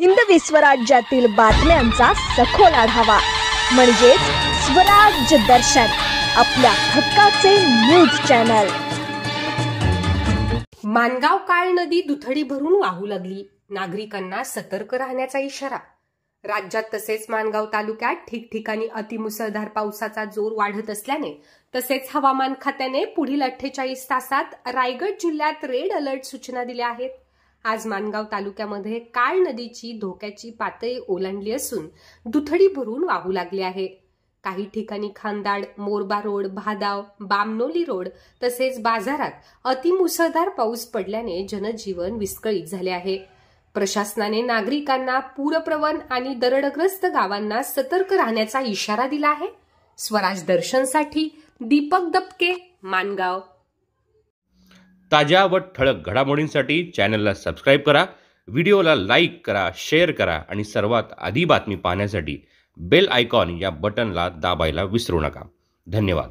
हिंद विश्वराज्यातील बातम्यांचा सखोल आढावा म्हणजेच स्वराज्य दर्शन आपल्या हक्काचे न्यूज चॅनल मानगाव काळ नदी दुथडी भरून वाहू लागली नागरिकांना सतर्क राहण्याचा इशारा राज्यात तसेच मानगाव तालुक्यात ठिकठिकाणी अतिमुसळधार पावसाचा जोर वाढत असल्याने तसेच हवामान खात्याने पुढील अठ्ठेचाळीस तासात रायगड जिल्ह्यात रेड अलर्ट सूचना दिल्या आहेत आज मानगाव तालुक्यामध्ये काळ नदीची धोक्याची पातळी ओलांडली असून दुथडी भरून वाहू लागली आहे काही ठिकाणी खांदाड मोरबा रोड भादाव बामनोली रोड तसेच बाजारात अतिमुसळधार पाऊस पडल्याने जनजीवन विस्कळीत झाले आहे प्रशासनाने नागरिकांना पूरप्रवण आणि दरडग्रस्त गावांना सतर्क राहण्याचा इशारा दिला आहे स्वराज दर्शनसाठी दीपक दपके मानगाव ताज्या व ठळक घडामोडींसाठी चॅनलला सबस्क्राईब करा व्हिडिओला लाईक करा शेअर करा आणि सर्वात आधी बातमी पाहण्यासाठी बेल आयकॉन या बटनला दाबायला विसरू नका धन्यवाद